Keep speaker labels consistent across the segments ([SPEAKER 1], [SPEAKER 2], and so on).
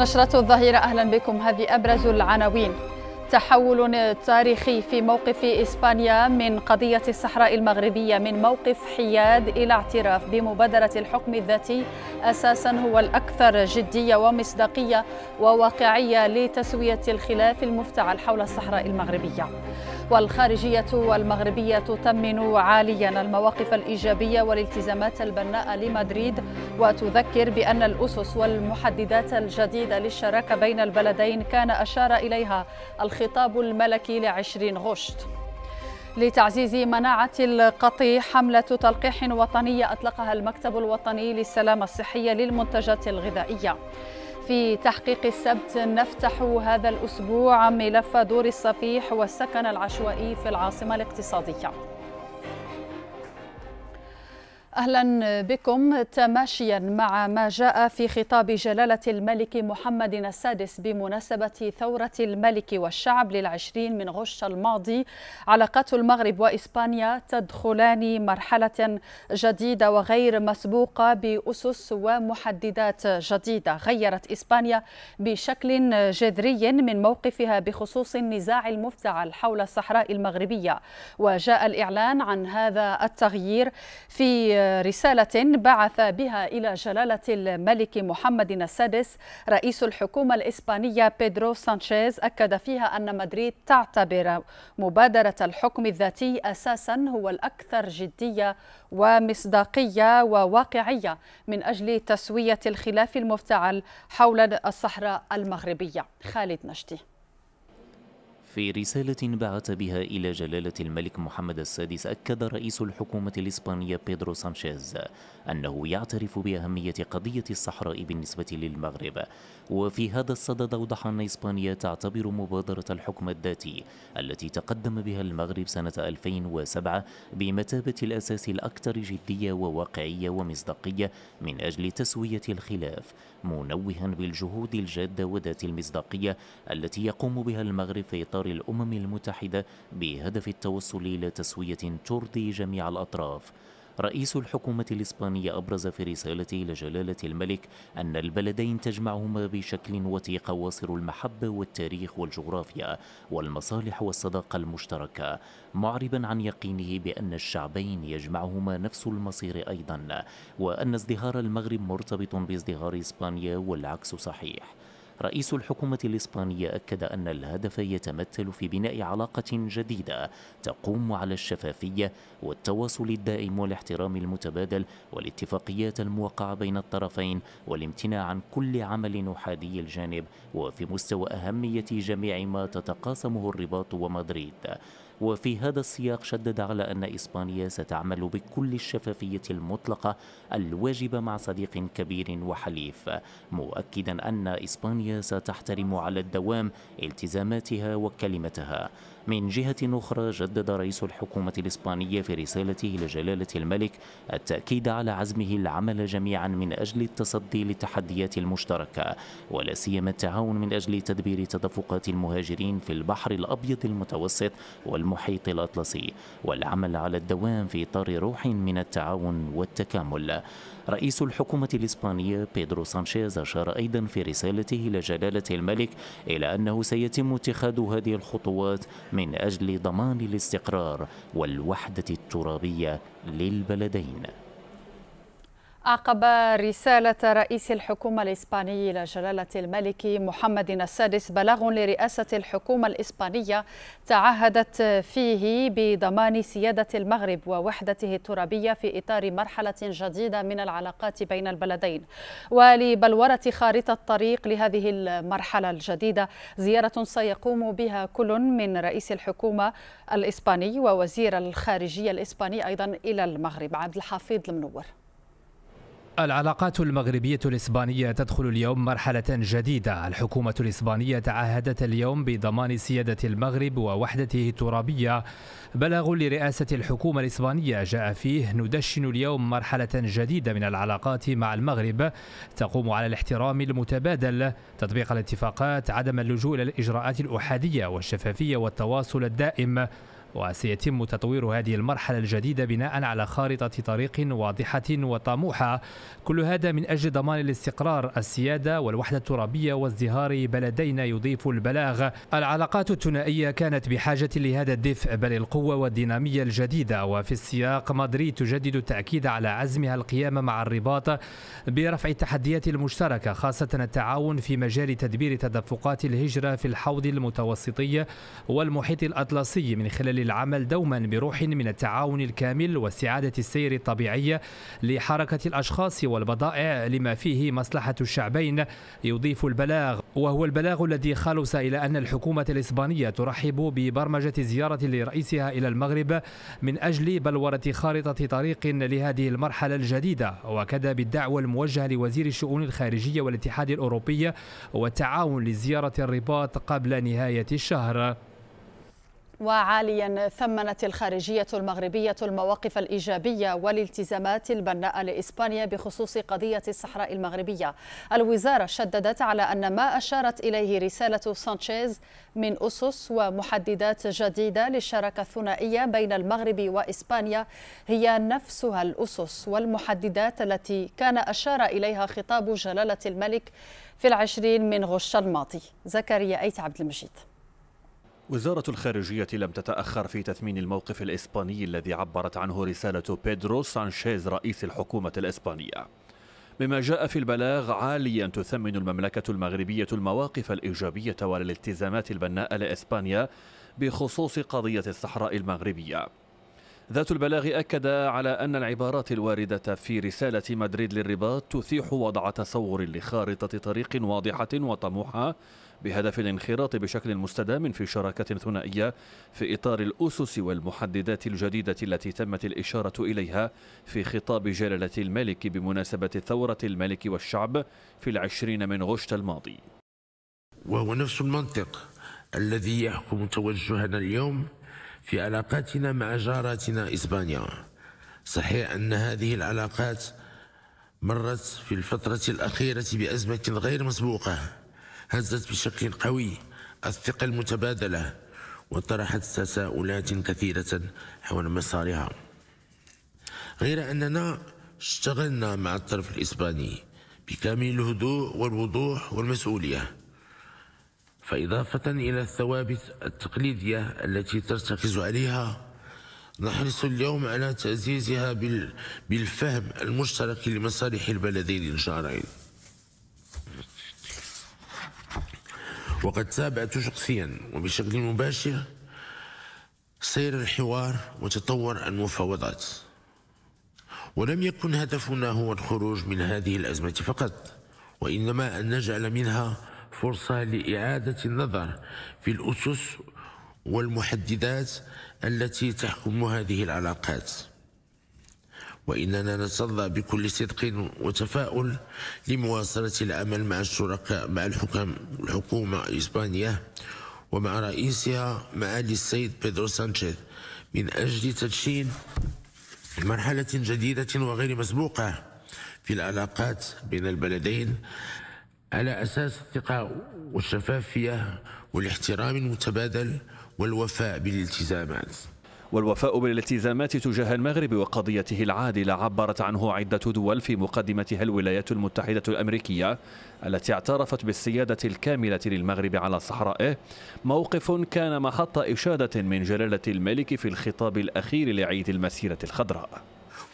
[SPEAKER 1] نشرة الظهيرة أهلا بكم هذه أبرز العناوين تحول تاريخي في موقف إسبانيا من قضية الصحراء المغربية من موقف حياد إلى اعتراف بمبادرة الحكم الذاتي أساسا هو الأكثر جدية ومصداقية وواقعية لتسوية الخلاف المفتعل حول الصحراء المغربية والخارجية المغربية تثمن عاليا المواقف الإيجابية والالتزامات البناءة لمدريد وتذكر بأن الأسس والمحددات الجديدة للشراكة بين البلدين كان أشار إليها الخطاب الملكي لعشرين غشت لتعزيز مناعة القطيع حملة تلقيح وطنية أطلقها المكتب الوطني للسلامة الصحية للمنتجات الغذائية في تحقيق السبت نفتح هذا الأسبوع ملف دور الصفيح والسكن العشوائي في العاصمة الاقتصادية اهلا بكم تماشيا مع ما جاء في خطاب جلاله الملك محمد السادس بمناسبه ثوره الملك والشعب للعشرين من غش الماضي علاقات المغرب واسبانيا تدخلان مرحله جديده وغير مسبوقه باسس ومحددات جديده غيرت اسبانيا بشكل جذري من موقفها بخصوص النزاع المفتعل حول الصحراء المغربيه وجاء الاعلان عن هذا التغيير في رسالة بعث بها إلى جلالة الملك محمد السادس رئيس الحكومة الإسبانية بيدرو سانشيز أكد فيها أن مدريد تعتبر مبادرة الحكم الذاتي أساسا هو الأكثر جدية ومصداقية وواقعية من أجل تسوية الخلاف المفتعل حول الصحراء المغربية خالد نشتي
[SPEAKER 2] في رسالة بعث بها إلى جلالة الملك محمد السادس أكد رئيس الحكومة الإسبانية بيدرو سانشيز أنه يعترف بأهمية قضية الصحراء بالنسبة للمغرب وفي هذا الصدد أوضح أن إسبانيا تعتبر مبادرة الحكم الذاتي التي تقدم بها المغرب سنة 2007 بمثابة الأساس الأكثر جدية وواقعية ومصداقية من أجل تسوية الخلاف منوها بالجهود الجادة وذات المصداقية التي يقوم بها المغرب في إطار الأمم المتحدة بهدف التوصل إلى تسوية ترضي جميع الأطراف رئيس الحكومة الإسبانية أبرز في رسالته لجلالة الملك أن البلدين تجمعهما بشكل وثيق واصر المحبة والتاريخ والجغرافيا والمصالح والصداقة المشتركة معربا عن يقينه بأن الشعبين يجمعهما نفس المصير أيضا وأن ازدهار المغرب مرتبط بازدهار إسبانيا والعكس صحيح رئيس الحكومة الإسبانية أكد أن الهدف يتمثل في بناء علاقة جديدة تقوم على الشفافية والتواصل الدائم والاحترام المتبادل والاتفاقيات الموقعة بين الطرفين والامتناع عن كل عمل أحادي الجانب وفي مستوى أهمية جميع ما تتقاسمه الرباط ومدريد وفي هذا السياق شدد على أن إسبانيا ستعمل بكل الشفافية المطلقة الواجبة مع صديق كبير وحليف مؤكدا أن إسبانيا ستحترم على الدوام التزاماتها وكلمتها من جهة أخرى جدد رئيس الحكومة الإسبانية في رسالته لجلالة الملك التأكيد على عزمه العمل جميعا من أجل التصدي للتحديات المشتركة ولا سيما التعاون من أجل تدبير تدفقات المهاجرين في البحر الأبيض المتوسط والمحيط الأطلسي والعمل على الدوام في إطار روح من التعاون والتكامل رئيس الحكومة الإسبانية بيدرو سانشيز أشار أيضا في رسالته إلى جلالة الملك إلى أنه سيتم اتخاذ هذه الخطوات من أجل ضمان الاستقرار والوحدة الترابية للبلدين
[SPEAKER 1] عقب رسالة رئيس الحكومة الإسباني إلى جلالة الملك محمد السادس بلاغ لرئاسة الحكومة الإسبانية تعهدت فيه بضمان سيادة المغرب ووحدته الترابية في إطار مرحلة جديدة من العلاقات بين البلدين ولبلورة خارطة الطريق لهذه المرحلة الجديدة زيارة سيقوم بها كل من رئيس الحكومة الإسباني ووزير الخارجية الإسباني أيضا إلى المغرب عبد الحفيظ المنور
[SPEAKER 3] العلاقات المغربية الإسبانية تدخل اليوم مرحلة جديدة الحكومة الإسبانية تعهدت اليوم بضمان سيادة المغرب ووحدته الترابية بلغ لرئاسة الحكومة الإسبانية جاء فيه ندشن اليوم مرحلة جديدة من العلاقات مع المغرب تقوم على الاحترام المتبادل تطبيق الاتفاقات عدم اللجوء إلى الإجراءات الأحادية والشفافية والتواصل الدائم وسيتم تطوير هذه المرحلة الجديدة بناء على خارطة طريق واضحة وطموحة كل هذا من أجل ضمان الاستقرار السيادة والوحدة الترابية وازدهار بلدينا يضيف البلاغ العلاقات الثنائية كانت بحاجة لهذا الدفء بل القوة والدينامية الجديدة وفي السياق مدريد تجدد التأكيد على عزمها القيام مع الرباط برفع التحديات المشتركة خاصة التعاون في مجال تدبير تدفقات الهجرة في الحوض المتوسطي والمحيط الأطلسي من خلال للعمل دوما بروح من التعاون الكامل واستعادة السير الطبيعي لحركة الأشخاص والبضائع لما فيه مصلحة الشعبين يضيف البلاغ وهو البلاغ الذي خلص إلى أن الحكومة الإسبانية ترحب ببرمجة زيارة لرئيسها إلى المغرب من أجل بلورة خارطة طريق لهذه المرحلة الجديدة وكذا بالدعوة الموجهة لوزير الشؤون الخارجية والاتحاد الأوروبي والتعاون لزيارة الرباط قبل نهاية الشهر
[SPEAKER 1] وعاليا ثمنت الخارجية المغربية المواقف الإيجابية والالتزامات البناءة لإسبانيا بخصوص قضية الصحراء المغربية الوزارة شددت على أن ما أشارت إليه رسالة سانشيز من أسس ومحددات جديدة للشراكة الثنائية بين المغرب وإسبانيا هي نفسها الأسس والمحددات التي كان أشار إليها خطاب جلالة الملك في العشرين من غش الماضي زكريا أيت عبد المجيد
[SPEAKER 4] وزارة الخارجية لم تتأخر في تثمين الموقف الإسباني الذي عبرت عنه رسالة بيدرو سانشيز رئيس الحكومة الإسبانية بما جاء في البلاغ عاليا تثمن المملكة المغربية المواقف الإيجابية والالتزامات البناء لإسبانيا بخصوص قضية الصحراء المغربية ذات البلاغ أكد على أن العبارات الواردة في رسالة مدريد للرباط تثيح وضع تصور لخارطة طريق واضحة وطموحة بهدف الانخراط بشكل مستدام في شراكة ثنائية في إطار الأسس والمحددات الجديدة التي تمت الإشارة إليها في خطاب جلالة الملك بمناسبة ثورة الملك والشعب في العشرين من غشت الماضي
[SPEAKER 5] وهو نفس المنطق الذي يحكم توجهنا اليوم في علاقاتنا مع جارتنا إسبانيا صحيح أن هذه العلاقات مرت في الفترة الأخيرة بأزمة غير مسبوقة هزت بشكل قوي الثقة المتبادلة وطرحت تساؤلات كثيرة حول مسارها غير أننا اشتغلنا مع الطرف الإسباني بكامل الهدوء والوضوح والمسؤولية فإضافة إلى الثوابت التقليدية التي ترتكز عليها نحرص اليوم على تعزيزها بالفهم المشترك لمصالح البلدين الجارين وقد تابعت شخصيا وبشكل مباشر سير الحوار وتطور المفاوضات ولم يكن هدفنا هو الخروج من هذه الأزمة فقط وإنما أن نجعل منها فرصة لإعادة النظر في الأسس والمحددات التي تحكم هذه العلاقات وإننا نتصدى بكل صدق وتفاؤل لمواصلة العمل مع الشركاء مع الحكام الحكومة الإسبانية ومع رئيسها معالي السيد بيدرو سانشيز من أجل تدشين مرحلة جديدة وغير مسبوقة في العلاقات بين البلدين على أساس
[SPEAKER 4] الثقة والشفافية والاحترام المتبادل والوفاء بالالتزامات والوفاء بالالتزامات تجاه المغرب وقضيته العادلة عبرت عنه عدة دول في مقدمتها الولايات المتحدة الأمريكية التي اعترفت بالسيادة الكاملة للمغرب على صحرائه موقف كان محط إشادة من جلالة الملك في الخطاب الأخير لعيد المسيرة الخضراء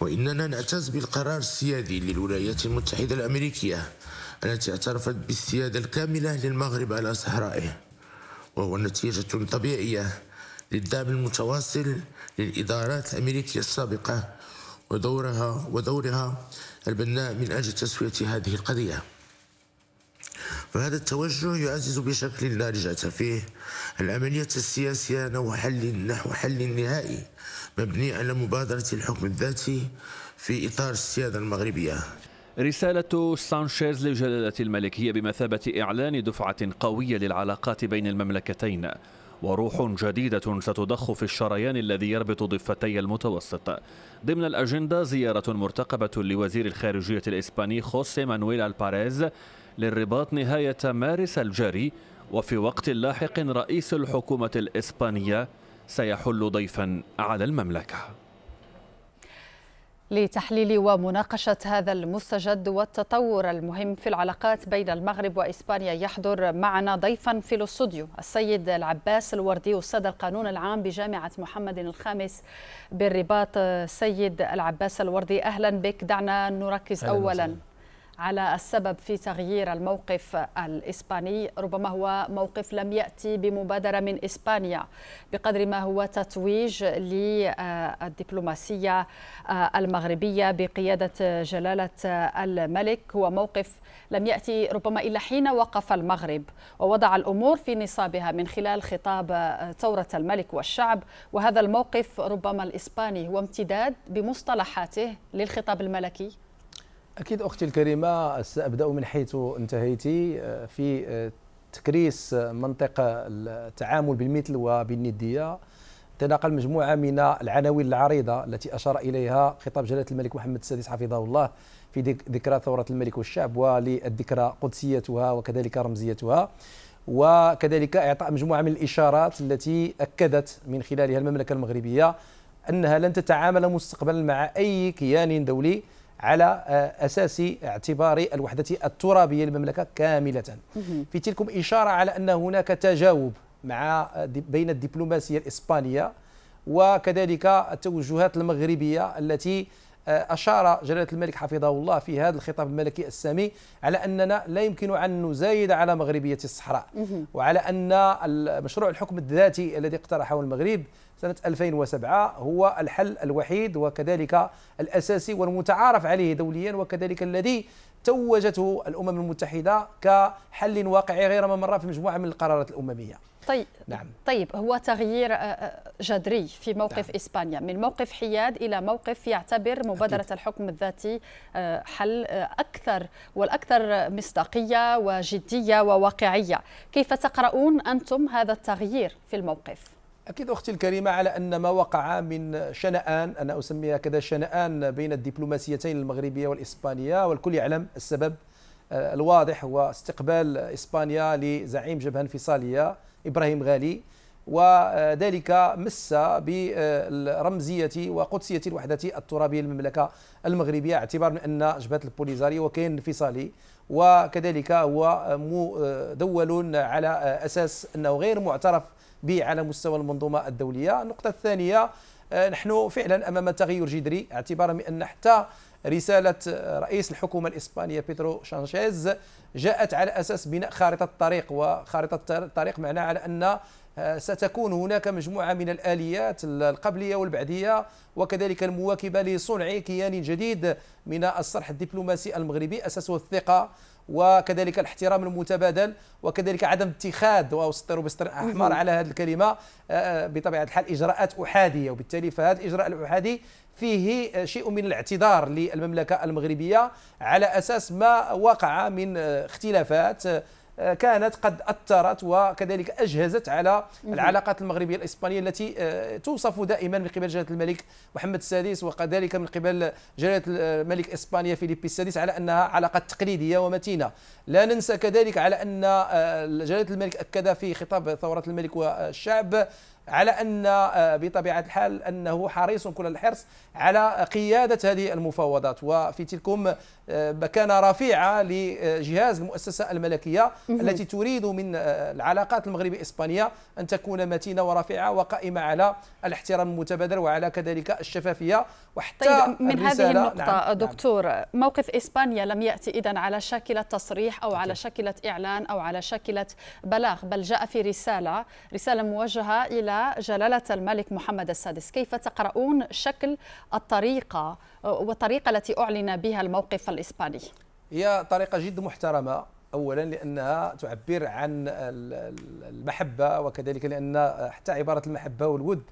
[SPEAKER 5] وإننا نعتز بالقرار السيادي للولايات المتحدة الأمريكية التي اعترفت بالسيادة الكاملة للمغرب على صحرائه وهو نتيجة طبيعية للدعم المتواصل للإدارات الأمريكية السابقة ودورها ودورها البناء من أجل تسوية هذه القضية وهذا التوجه يعزز بشكل لا رجعة فيه العملية السياسية نحو حل نحو حل نهائي مبني على مبادرة الحكم الذاتي في إطار السيادة المغربية
[SPEAKER 4] رسالة سانشيز لجلالة الملك هي بمثابة إعلان دفعة قوية للعلاقات بين المملكتين وروح جديدة ستضخ في الشريان الذي يربط ضفتي المتوسط ضمن الأجندة زيارة مرتقبة لوزير الخارجية الإسباني خوسي مانويل الباريز للرباط نهاية مارس الجاري وفي وقت لاحق رئيس الحكومة الإسبانية سيحل ضيفا على المملكة
[SPEAKER 1] لتحليل ومناقشة هذا المستجد والتطور المهم في العلاقات بين المغرب وإسبانيا يحضر معنا ضيفا في الاستوديو السيد العباس الوردي أستاذ القانون العام بجامعة محمد الخامس بالرباط سيد العباس الوردي أهلا بك دعنا نركز أهلاً أولا سهلاً. على السبب في تغيير الموقف الإسباني ربما هو موقف لم يأتي بمبادرة من إسبانيا بقدر ما هو تتويج للدبلوماسية المغربية بقيادة جلالة الملك هو موقف لم يأتي ربما إلا حين وقف المغرب ووضع الأمور في نصابها من خلال خطاب ثورة الملك والشعب وهذا الموقف ربما الإسباني هو امتداد بمصطلحاته للخطاب الملكي
[SPEAKER 6] أكيد أختي الكريمة سأبدأ من حيث انتهيت آه، في آه، تكريس منطقة التعامل بالمثل وبالندية تناقل مجموعة من العناوين العريضة التي أشار إليها خطاب جلالة الملك محمد السادس حفظه الله في ذكرى ثورة الملك والشعب وللذكرى قدسيتها وكذلك رمزيتها وكذلك إعطاء مجموعة من الإشارات التي أكدت من خلالها المملكة المغربية أنها لن تتعامل مستقبلا مع أي كيان دولي على آه، أساس اعتبار الوحدة الترابية للمملكة كاملة في تلكم إشارة على أن هناك تجاوب مع بين الدبلوماسية الإسبانية وكذلك التوجهات المغربية التي آه، أشار جلالة الملك حفظه الله في هذا الخطاب الملكي السامي على أننا لا يمكن أن نزايد على مغربية الصحراء وعلى أن مشروع الحكم الذاتي الذي اقترحه المغرب سنة 2007 هو الحل الوحيد وكذلك الأساسي والمتعارف عليه دوليا وكذلك الذي توجته الأمم المتحدة كحل واقعي غير ممر في مجموعة من القرارات الأممية طيب نعم.
[SPEAKER 1] طيب هو تغيير آه، آه، جذري في موقف نعم. اسبانيا من موقف حياد الى موقف يعتبر مبادره أكيد. الحكم الذاتي آه، حل اكثر والاكثر مصداقيه وجديه وواقعيه كيف تقرؤون انتم هذا التغيير في الموقف
[SPEAKER 6] أكيد أختي الكريمة على أن ما وقع من شنآن أنا أسميها كذا شنآن بين الدبلوماسيتين المغربية والإسبانية والكل يعلم السبب الواضح هو استقبال إسبانيا لزعيم جبهة انفصالية إبراهيم غالي وذلك مس برمزية وقدسية الوحدة الترابية للمملكة المغربية من أن جبهة البوليزاري وكيان انفصالي وكذلك هو مدول على أساس أنه غير معترف به على مستوى المنظومة الدولية النقطة الثانية نحن فعلا أمام تغير جذري اعتبارا من أن حتى رسالة رئيس الحكومة الإسبانية بيترو شانشيز جاءت على أساس بناء خارطة الطريق وخارطة الطريق معناها على أن آه، ستكون هناك مجموعة من الآليات القبلية والبعدية وكذلك المواكبة لصنع كيان جديد من الصرح الدبلوماسي المغربي أساسه الثقة وكذلك الاحترام المتبادل وكذلك عدم اتخاذ واستر بستر احمر على هذه الكلمه آه، آه، بطبيعه الحال اجراءات احاديه وبالتالي فهذا الاجراء الاحادي فيه شيء من الاعتذار للمملكه المغربيه على اساس ما وقع من آه، اختلافات آه، كانت قد اثرت وكذلك اجهزت على العلاقات المغربيه الاسبانيه التي آه، توصف دائما من قبل جلاله الملك محمد السادس وكذلك من قبل جلاله الملك اسبانيا فيليب السادس على انها علاقه تقليديه ومتينه لا ننسى كذلك على ان آه، جلاله الملك اكد في خطاب ثوره الملك والشعب على ان بطبيعه الحال انه حريص كل الحرص على قياده هذه المفاوضات وفي تلكم مكانه آه، رفيعه لجهاز المؤسسه الملكيه التي تريد من آه، العلاقات المغربية اسبانيا ان تكون متينه ورفيعه وقائمه على الاحترام المتبادل وعلى كذلك الشفافيه وحتى طيب من هذه النقطه نعم, نعم. دكتور
[SPEAKER 1] نعم موقف اسبانيا لم ياتي اذا على شاكله تصريح او على شاكله اعلان او على شاكله بلاغ بل جاء في رساله رساله موجهه الى جلاله الملك محمد السادس كيف تقرؤون شكل الطريقه آه، والطريقه التي اعلن بها الموقف الإسباني
[SPEAKER 6] هي طريقة جد محترمة أولا لأنها تعبر عن المحبة وكذلك لأن حتى عبارة المحبة والود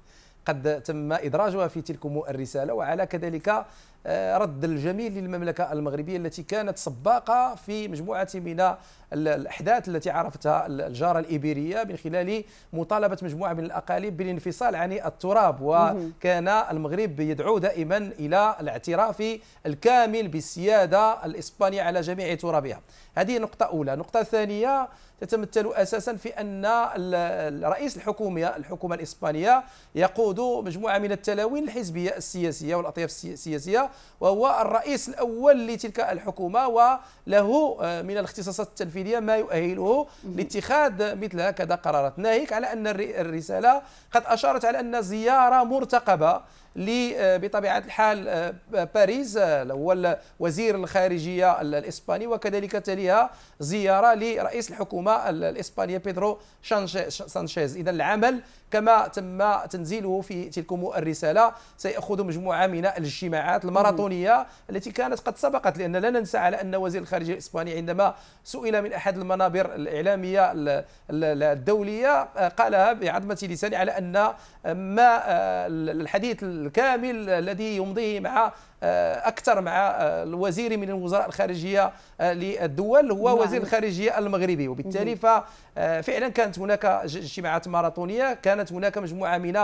[SPEAKER 6] قد تم إدراجها في تلكم الرسالة وعلى كذلك آه، رد الجميل للمملكة المغربية التي كانت سباقة في مجموعة من الأحداث التي عرفتها الجارة الإيبيرية من خلال مطالبة مجموعة من الأقاليم بالانفصال عن التراب وكان المغرب يدعو دائما إلى الاعتراف الكامل بالسيادة الإسبانية على جميع ترابها هذه نقطة أولى نقطة ثانية تتمثل اساسا في ان الرئيس الحكوميه الحكومه الاسبانيه يقود مجموعه من التلاوين الحزبيه السياسيه والاطياف السياسيه وهو الرئيس الاول لتلك الحكومه وله آه، من الاختصاصات التنفيذيه ما يؤهله لاتخاذ مثل هكذا قرارات ناهيك على ان الرساله قد اشارت على ان زياره مرتقبه بطبيعة الحال آه، باريس آه، هو وزير الخارجية الإسباني وكذلك تليها زيارة لرئيس الحكومة الإسبانية بيدرو سانشيز إذا العمل كما تم تنزيله في تلك الرساله سيأخذ مجموعه من الاجتماعات الماراثونيه التي كانت قد سبقت لان لا ننسى على ان وزير الخارجيه الاسباني عندما سئل من احد المنابر الاعلاميه الدوليه آه، قالها بعظمه لسانه على ان ما آه، الحديث الكامل الذي يمضيه مع آه، اكثر مع آه، الوزير من الوزراء الخارجيه آه، للدول هو نعم. وزير الخارجيه المغربي وبالتالي ففعلا كانت هناك اجتماعات ماراثونيه كانت هناك مجموعه من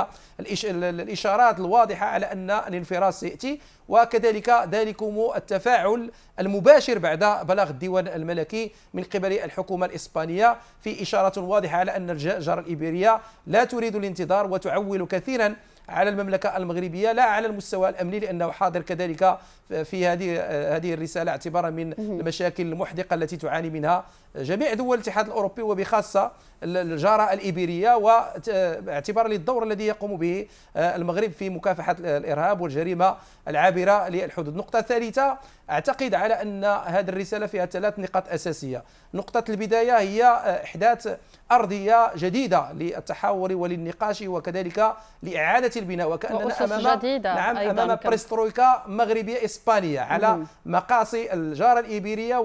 [SPEAKER 6] الاشارات الواضحه على ان الانفراج سياتي وكذلك ذلكم التفاعل المباشر بعد بلاغ الديوان الملكي من قبل الحكومه الاسبانيه في اشاره واضحه على ان الجاره الايبيريه لا تريد الانتظار وتعول كثيرا على المملكة المغربية لا على المستوى الأمني لأنه حاضر كذلك في هذه هذه الرساله اعتبارا من المشاكل المحدقه التي تعاني منها جميع دول الاتحاد الاوروبي وبخاصه الجاره الايبيريه واعتبارا للدور الذي يقوم به آه، المغرب في مكافحه الارهاب والجريمه العابره للحدود. نقطه ثالثه اعتقد على ان هذه الرساله فيها ثلاث نقاط اساسيه. نقطه البدايه هي آه، احداث ارضيه جديده للتحاور وللنقاش وكذلك لاعاده البناء وكاننا امام جديدة نعم امام بريسترويكا مغربيه إسبانيا على مقاصي الجارة الإيبيرية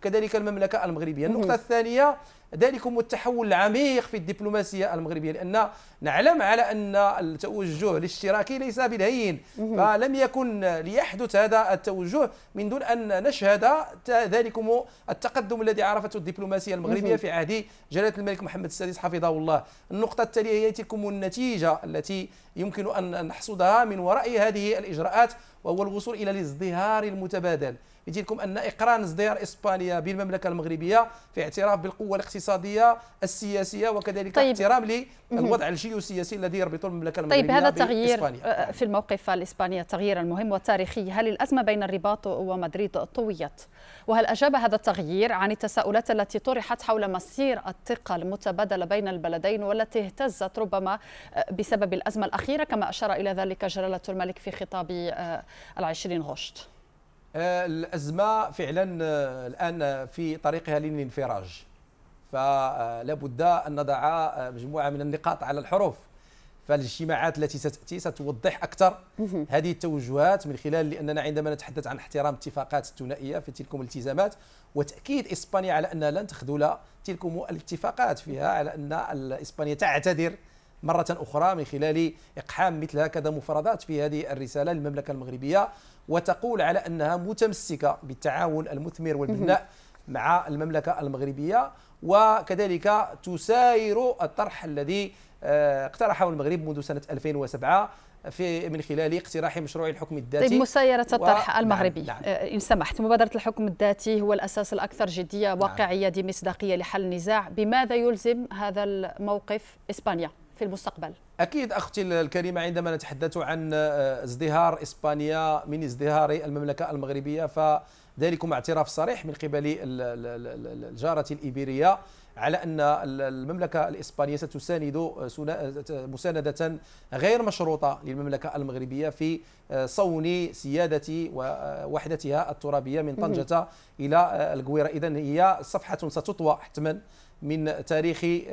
[SPEAKER 6] وكذلك المملكة المغربية النقطة الثانية ذلكم التحول العميق في الدبلوماسيه المغربيه لان نعلم على ان التوجه الاشتراكي ليس بالهين فلم يكن ليحدث هذا التوجه من دون ان نشهد ذلكم التقدم الذي عرفته الدبلوماسيه المغربيه في عهد جلاله الملك محمد السادس حفظه الله النقطه التاليه هي تلكم النتيجه التي يمكن ان نحصدها من وراء هذه الاجراءات وهو الوصول الى الازدهار المتبادل يجي لكم ان اقران ازدهار اسبانيا بالمملكه المغربيه في اعتراف بالقوه الاقتصاديه السياسيه وكذلك طيب. احترام للوضع الجيوسياسي الذي يربط المملكه طيب، المغربيه طيب هذا التغيير
[SPEAKER 1] آه، في الموقف الاسباني تغيير المهم والتاريخي هل الازمه بين الرباط ومدريد طويت وهل اجاب هذا التغيير عن التساؤلات التي طرحت حول مصير الثقه المتبادله بين البلدين والتي اهتزت ربما آه، بسبب الازمه الاخيره كما اشار الى ذلك جلاله الملك في خطاب آه، العشرين غشت
[SPEAKER 6] آه، الأزمة فعلا آه، الآن في طريقها للانفراج فلا آه، بد أن نضع مجموعة من النقاط على الحروف فالاجتماعات التي ستأتي ستوضح أكثر هذه التوجهات من خلال لأننا عندما نتحدث عن احترام اتفاقات الثنائية في تلك الالتزامات وتأكيد إسبانيا على أنها لن تخذل تلك الاتفاقات فيها على أن إسبانيا تعتذر مرة أخرى من خلال إقحام مثل هكذا مفردات في هذه الرسالة للمملكة المغربية وتقول على أنها متمسكة بالتعاون المثمر والبناء مع المملكة المغربية وكذلك تساير الطرح الذي آه، اقترحه المغرب منذ سنة 2007 في من خلال اقتراح مشروع الحكم الذاتي طيب مسايرة الطرح و... نعم، المغربي نعم. نعم. إن سمحت
[SPEAKER 1] مبادرة الحكم الذاتي هو الأساس الأكثر جدية نعم. واقعية نعم. دي مصداقية لحل النزاع بماذا يلزم هذا الموقف إسبانيا؟ في المستقبل
[SPEAKER 6] أكيد أختي الكريمة عندما نتحدث عن آه، ازدهار إسبانيا من ازدهار المملكة المغربية فذلك مع اعتراف صريح من قبل الجارة الإيبيرية على أن المملكة الإسبانية ستساند آه، آه، مساندة غير مشروطة للمملكة المغربية في صون سيادة ووحدتها الترابية من طنجة إلى القويرة إذا هي صفحة ستطوى حتما من تاريخ آه،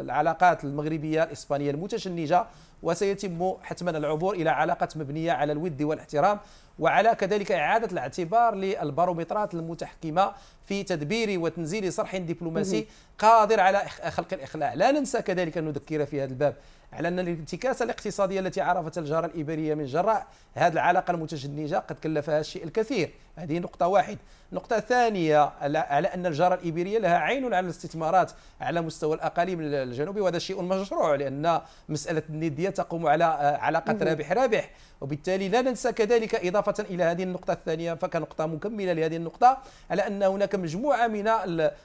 [SPEAKER 6] العلاقات المغربية الإسبانية المتشنجة وسيتم حتما العبور إلى علاقة مبنية على الود والاحترام وعلى كذلك إعادة الاعتبار للبارومترات المتحكمة في تدبير وتنزيل صرح دبلوماسي قادر على خلق الإخلاع لا ننسى كذلك أن نذكر في هذا الباب على أن الانتكاسة الاقتصادية التي عرفتها الجارة الايبيريه من جراء هذه العلاقة المتشنجة قد كلفها الشيء الكثير هذه نقطة واحد نقطة ثانية على أن الجارة الإيبيرية لها عين على الاستثمارات على مستوى الأقاليم الجنوبي وهذا شيء مشروع لأن مسألة الندية تقوم على علاقة رابح رابح وبالتالي لا ننسى كذلك إضافة إلى هذه النقطة الثانية فكنقطة مكملة لهذه النقطة على أن هناك مجموعة من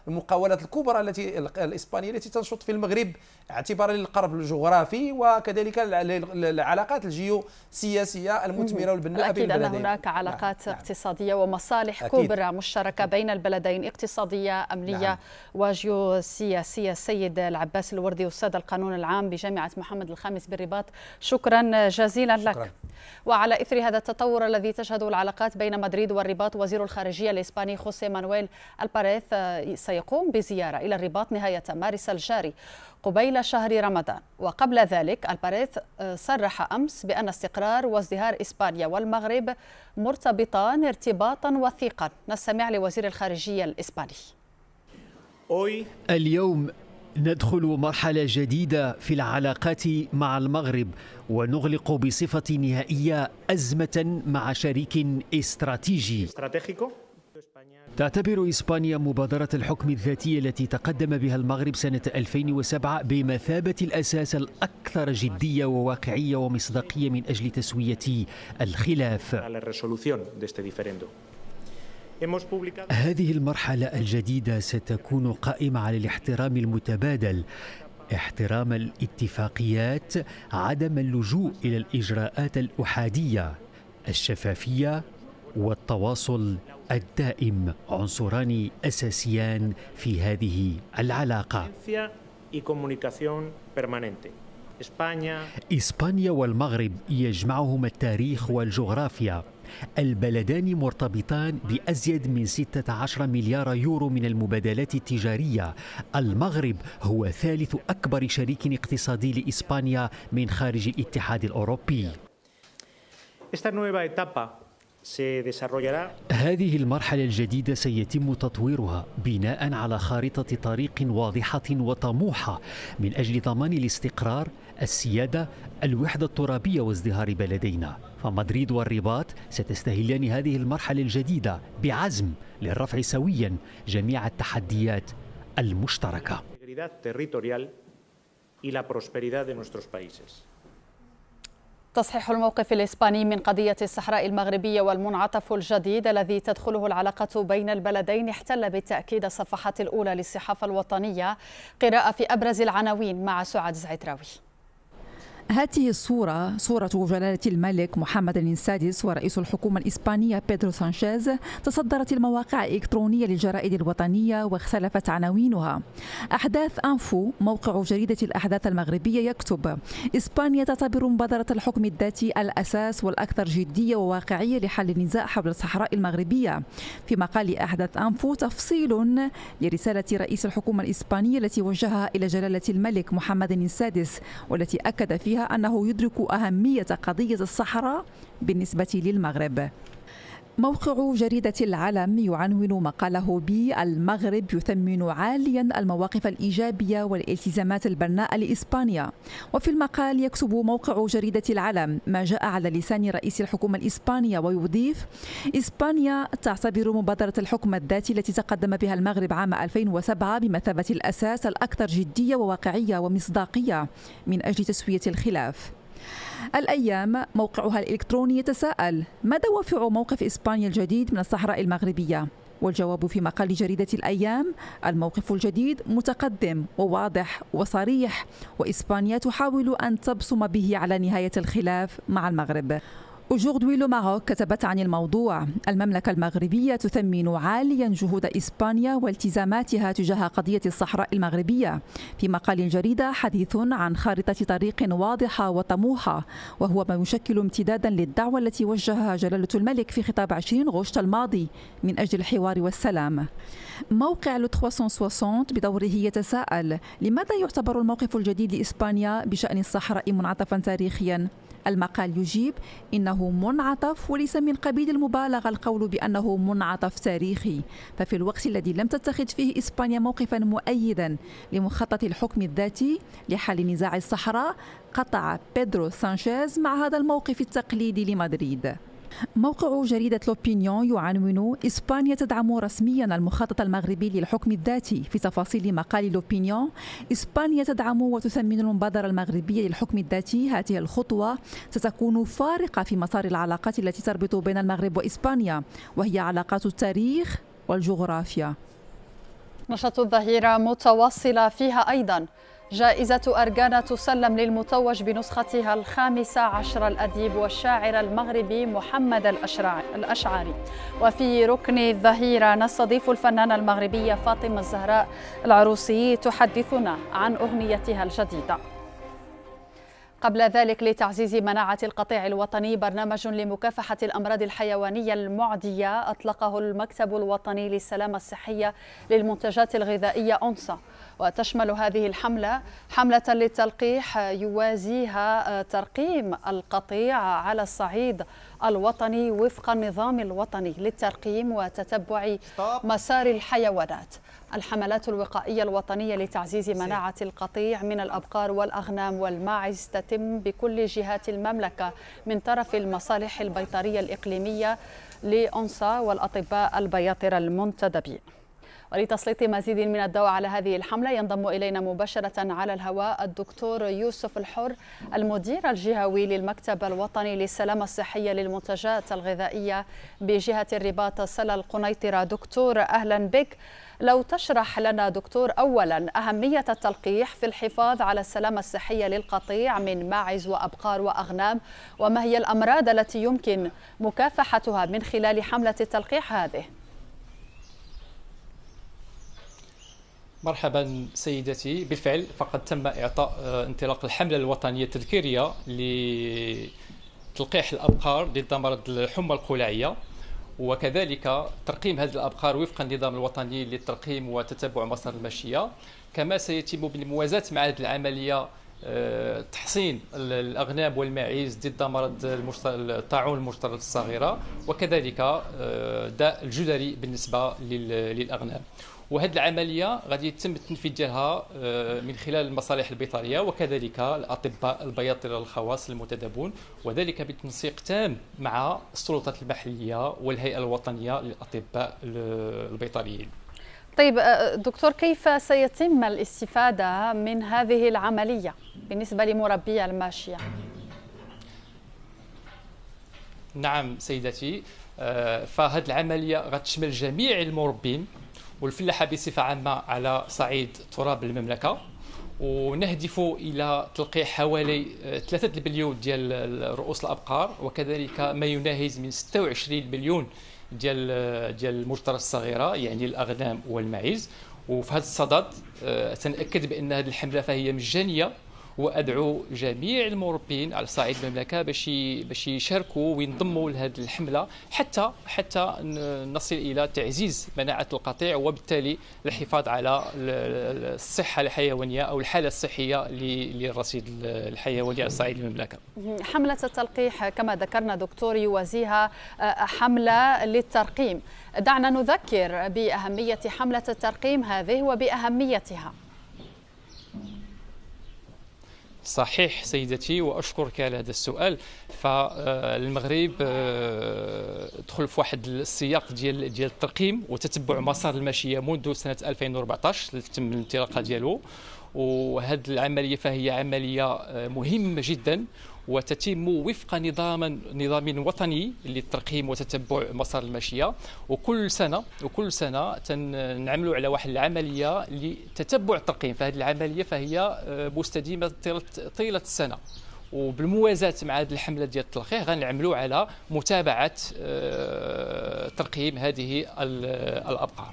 [SPEAKER 6] المقاولات الكبرى التي الإسبانية التي تنشط في المغرب اعتبارا للقرب الجغرافي الثقافي وكذلك العلاقات الجيو سياسية المثمرة والبناء بين البلدين اكيد أن هناك
[SPEAKER 1] نعم، علاقات نعم. اقتصادية ومصالح أكيد. كبرى مشتركة بين البلدين اقتصادية أمنية نعم. وجيوسياسية السيد العباس الوردي أستاذ القانون العام بجامعة محمد الخامس بالرباط شكرا جزيلا شكرا. لك وعلى إثر هذا التطور الذي تشهده العلاقات بين مدريد والرباط وزير الخارجية الإسباني خوسي مانويل الباريث آه، سيقوم بزيارة إلى الرباط نهاية مارس الجاري قبيل شهر رمضان وقبل ذلك الباريث آه، صرح أمس بأن استقرار وازدهار إسبانيا والمغرب مرتبطان ارتباطا وثيقا نستمع لوزير الخارجية الإسباني
[SPEAKER 7] اليوم ندخل مرحلة جديدة في العلاقات مع المغرب ونغلق بصفة نهائية أزمة مع شريك استراتيجي تعتبر إسبانيا مبادرة الحكم الذاتي التي تقدم بها المغرب سنة 2007 بمثابة الأساس الأكثر جدية وواقعية ومصداقية من أجل تسوية الخلاف هذه المرحلة الجديدة ستكون قائمة على الاحترام المتبادل احترام الاتفاقيات عدم اللجوء إلى الإجراءات الأحادية الشفافية والتواصل الدائم عنصران أساسيان في هذه العلاقة إسبانيا والمغرب يجمعهما التاريخ والجغرافيا البلدان مرتبطان بأزيد من 16 مليار يورو من المبادلات التجارية المغرب هو ثالث أكبر شريك اقتصادي لإسبانيا من خارج الاتحاد الأوروبي هذه المرحلة الجديدة سيتم تطويرها بناء على خارطة طريق واضحة وطموحة من أجل ضمان الاستقرار، السيادة، الوحدة الترابية وازدهار بلدينا. فمدريد والرباط ستستهلان هذه المرحلة الجديدة بعزم للرفع سويا جميع التحديات المشتركة
[SPEAKER 1] تصحيح الموقف الإسباني من قضية الصحراء المغربية والمنعطف الجديد الذي تدخله العلاقة بين البلدين احتل بالتأكيد الصفحات الأولى للصحافة الوطنية قراءة في أبرز العناوين مع سعاد زعتراوي
[SPEAKER 8] هذه الصورة صورة جلالة الملك محمد السادس ورئيس الحكومة الإسبانية بيدرو سانشيز تصدرت المواقع الإلكترونية للجرائد الوطنية واختلفت عناوينها أحداث أنفو موقع جريدة الأحداث المغربية يكتب إسبانيا تعتبر مبادرة الحكم الذاتي الأساس والأكثر جدية وواقعية لحل النزاع حول الصحراء المغربية في مقال أحداث أنفو تفصيل لرسالة رئيس الحكومة الإسبانية التي وجهها إلى جلالة الملك محمد السادس والتي أكد فيها أنه يدرك أهمية قضية الصحراء بالنسبة للمغرب موقع جريدة العلم يعنون مقاله بي المغرب يثمن عاليا المواقف الإيجابية والالتزامات البناء لإسبانيا وفي المقال يكتب موقع جريدة العلم ما جاء على لسان رئيس الحكومة الإسبانية ويضيف إسبانيا تعتبر مبادرة الحكم الذاتي التي تقدم بها المغرب عام 2007 بمثابة الأساس الأكثر جدية وواقعية ومصداقية من أجل تسوية الخلاف الأيام موقعها الإلكتروني يتساءل ما دوافع موقف إسبانيا الجديد من الصحراء المغربية؟ والجواب في مقال جريدة الأيام الموقف الجديد متقدم وواضح وصريح وإسبانيا تحاول أن تبصم به على نهاية الخلاف مع المغرب أجوردوي لو Maroc كتبت عن الموضوع المملكة المغربية تثمن عاليا جهود إسبانيا والتزاماتها تجاه قضية الصحراء المغربية في مقال الجريدة حديث عن خارطة طريق واضحة وطموحة وهو ما يشكل امتدادا للدعوة التي وجهها جلالة الملك في خطاب 20 غشت الماضي من أجل الحوار والسلام موقع لو 360 بدوره يتساءل لماذا يعتبر الموقف الجديد لإسبانيا بشأن الصحراء منعطفا تاريخيا المقال يجيب إنه منعطف وليس من قبيل المبالغة القول بأنه منعطف تاريخي ففي الوقت الذي لم تتخذ فيه إسبانيا موقفا مؤيدا لمخطط الحكم الذاتي لحل نزاع الصحراء قطع بيدرو سانشيز مع هذا الموقف التقليدي لمدريد موقع جريدة لوبينيون يعنون إسبانيا تدعم رسميا المخطط المغربي للحكم الذاتي في تفاصيل مقال لوبينيون إسبانيا تدعم وتثمن المبادرة المغربية للحكم الذاتي هذه الخطوة ستكون فارقة في مسار العلاقات التي تربط بين المغرب وإسبانيا وهي علاقات التاريخ والجغرافيا
[SPEAKER 1] نشاط الظهيرة متواصلة فيها أيضا جائزة أرجانة تسلم للمتوج بنسختها الخامسة عشر الأديب والشاعر المغربي محمد الأشعري وفي ركن الظهيرة نستضيف الفنانة المغربية فاطمة الزهراء العروسي تحدثنا عن أغنيتها الجديدة قبل ذلك لتعزيز مناعة القطيع الوطني برنامج لمكافحة الأمراض الحيوانية المعدية أطلقه المكتب الوطني للسلامة الصحية للمنتجات الغذائية أنصى وتشمل هذه الحملة حملة للتلقيح يوازيها آه، ترقيم القطيع على الصعيد الوطني وفق النظام الوطني للترقيم وتتبع مسار الحيوانات الحملات الوقائية الوطنية لتعزيز مناعة القطيع من الأبقار والأغنام والماعز تتم بكل جهات المملكة من طرف المصالح البيطرية الإقليمية لأنصا والأطباء البياطرة المنتدبين ولتسليط مزيد من الضوء على هذه الحملة ينضم إلينا مباشرة على الهواء الدكتور يوسف الحر المدير الجهوي للمكتب الوطني للسلامة الصحية للمنتجات الغذائية بجهة الرباط سلا القنيطرة دكتور أهلا بك لو تشرح لنا دكتور أولا أهمية التلقيح في الحفاظ على السلامة الصحية للقطيع من ماعز وأبقار وأغنام وما هي الأمراض التي يمكن مكافحتها من خلال حملة التلقيح هذه؟
[SPEAKER 9] مرحبا سيدتي بالفعل فقد تم اعطاء آه، انطلاق الحمله الوطنيه التذكيريه لتلقيح الابقار ضد مرض الحمى القلاعيه وكذلك ترقيم هذه الابقار وفق النظام الوطني للترقيم وتتبع مسار المشيه كما سيتم بالموازاه مع هذه العمليه آه، تحصين الاغنام والماعز ضد مرض الطاعون المشترط الصغيره وكذلك آه، داء الجدري بالنسبه للاغنام وهذه العمليه غادي يتم التنفيذ ديالها آه، من خلال المصالح البيطريه وكذلك الاطباء البياطره الخواص المتدابون وذلك بتنسيق تام مع السلطات المحليه والهيئه الوطنيه للاطباء البيطريين
[SPEAKER 1] طيب آه، دكتور كيف سيتم الاستفاده من هذه العمليه بالنسبه لمربي الماشيه
[SPEAKER 9] نعم سيدتي آه، فهذه العمليه غتشمل جميع المربين والفلاحه بصفه عامه على صعيد تراب المملكه ونهدف الى تلقيح حوالي 3 آه، بليون ديال رؤوس الابقار وكذلك ما يناهز من 26 بليون ديال آه، ديال المجترى الصغيره يعني الاغنام والماعز وفي هذا الصدد تنأكد آه، بان هذه الحمله فهي مجانيه وادعو جميع المربين على صعيد المملكه باش باش يشاركوا وينضموا لهذه الحمله حتى حتى نصل الى تعزيز مناعه القطيع وبالتالي الحفاظ على الصحه الحيوانيه او الحاله الصحيه للرصيد الحيواني على صعيد المملكه.
[SPEAKER 1] حمله التلقيح كما ذكرنا دكتور يوازيها آه، حمله للترقيم. دعنا نذكر باهميه حمله الترقيم هذه وباهميتها.
[SPEAKER 9] صحيح سيدتي واشكرك على هذا السؤال فالمغرب آه، دخل في واحد السياق ديال ديال الترقيم وتتبع مسار الماشيه منذ سنه 2014 اللي تم الانطلاقه ديالو وهذه العمليه فهي عمليه آه، مهمه جدا وتتم وفق نظام نظام وطني للترقيم وتتبع مسار الماشيه وكل سنه وكل سنه تنعملوا على واحد العمليه لتتبع الترقيم فهذه العمليه فهي آه، مستديمه طيله السنه وبالموازاة مع هذه الحملة ديال التلقيح غنعملوا على متابعة آه، ترقيم هذه الأبقار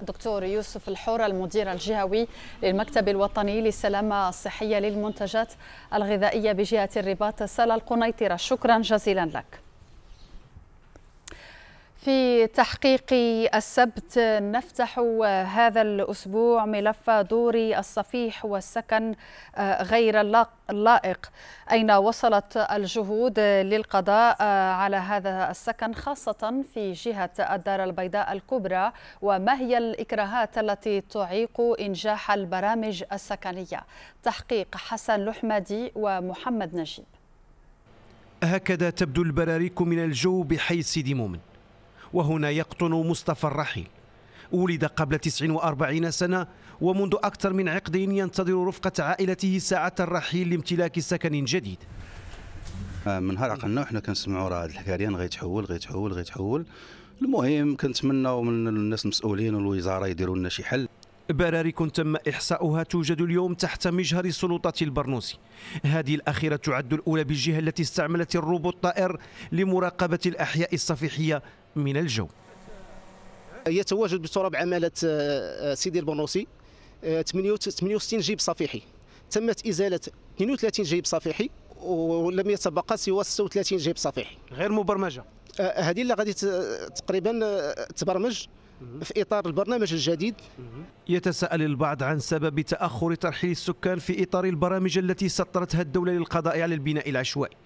[SPEAKER 1] الدكتور يوسف الحورة المدير الجهوي للمكتب الوطني للسلامة الصحية للمنتجات الغذائية بجهة الرباط سلا القنيطرة شكرا جزيلا لك في تحقيق السبت نفتح هذا الأسبوع ملف دور الصفيح والسكن آه، غير اللائق أين وصلت الجهود للقضاء آه، على هذا السكن خاصة في جهة الدار البيضاء الكبرى وما هي الإكراهات التي تعيق إنجاح البرامج السكنية تحقيق حسن لحمدي ومحمد نجيب
[SPEAKER 10] هكذا تبدو البراريك من الجو بحي سيدي مومن وهنا يقطن مصطفى الرحيل ولد قبل 49 سنة ومنذ أكثر من عقد ينتظر رفقة عائلته ساعة الرحيل لامتلاك سكن جديد آه، من نهار عقلنا وحنا كنسمعوا راه هاد الحكايه غيتحول غيتحول غيتحول المهم كنتمناو من الناس المسؤولين والوزاره يديروا لنا شي حل براريك تم إحصاؤها توجد اليوم تحت مجهر السلطة البرنوسي هذه الأخيرة تعد الأولى بالجهة التي استعملت الروبوت الطائر لمراقبة الأحياء الصفيحية من الجو يتواجد بتراب عمالة آه، آه، سيدي البنوسي 68 آه، جيب صفيحي تمت إزالة 32 جيب صفيحي ولم يتبقى سوى 36 جيب صفيحي غير مبرمجة هذه اللي غادي تقريبا تبرمج في اطار البرنامج الجديد يتساءل البعض عن سبب تاخر ترحيل السكان في اطار البرامج التي سطرتها الدوله للقضاء على البناء العشوائي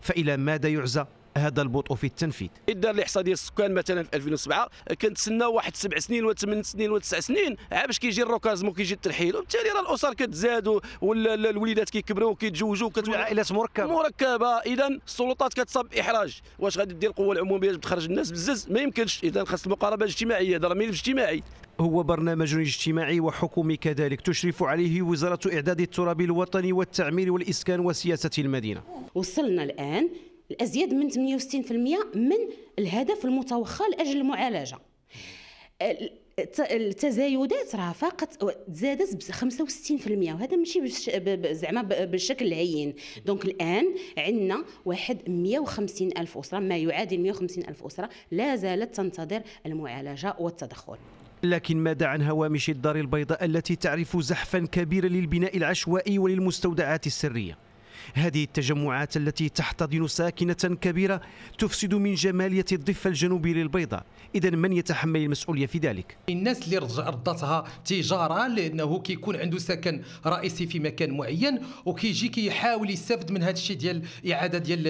[SPEAKER 10] فالى ماذا يعزى هذا البطء في التنفيذ الدار الاحصاء ديال السكان مثلا في 2007 كنتسناو واحد سبع سنين وثمان سنين وتسع سنين عا باش كيجي الروكازمو كيجي الترحيل وبالتالي راه الاسر كتزاد والوليدات كيكبروا وكيتزوجوا كتولي العائلات مركبه مركبه اذا السلطات كتصاب باحراج واش غادي دير القوه العموميه باش تخرج الناس بزز ما يمكنش اذا خاص المقاربه الاجتماعيه هذا ملف اجتماعي هو برنامج اجتماعي وحكومي كذلك تشرف عليه وزارة إعداد التراب الوطني والتعمير والإسكان وسياسة المدينة
[SPEAKER 11] وصلنا
[SPEAKER 12] الآن الأزيد من 68% من الهدف المتوخى لأجل المعالجة التزايدات راه فاقت تزادت ب 65% وهذا ماشي زعما بالشكل العين دونك الان عندنا واحد 150 الف اسره ما يعادل 150 الف اسره لا زالت تنتظر المعالجه والتدخل
[SPEAKER 10] لكن ماذا عن هوامش الدار البيضاء التي تعرف زحفا كبيرا للبناء العشوائي وللمستودعات السريه هذه التجمعات التي تحتضن ساكنة كبيرة تفسد من جمالية الضفة الجنوبية للبيضاء إذا
[SPEAKER 6] من يتحمل المسؤولية في ذلك؟ الناس اللي رضتها تجارة لأنه كيكون عنده سكن رئيسي في مكان معين وكيجي كيحاول يستفد من هذا الشيء ديال إعادة ديال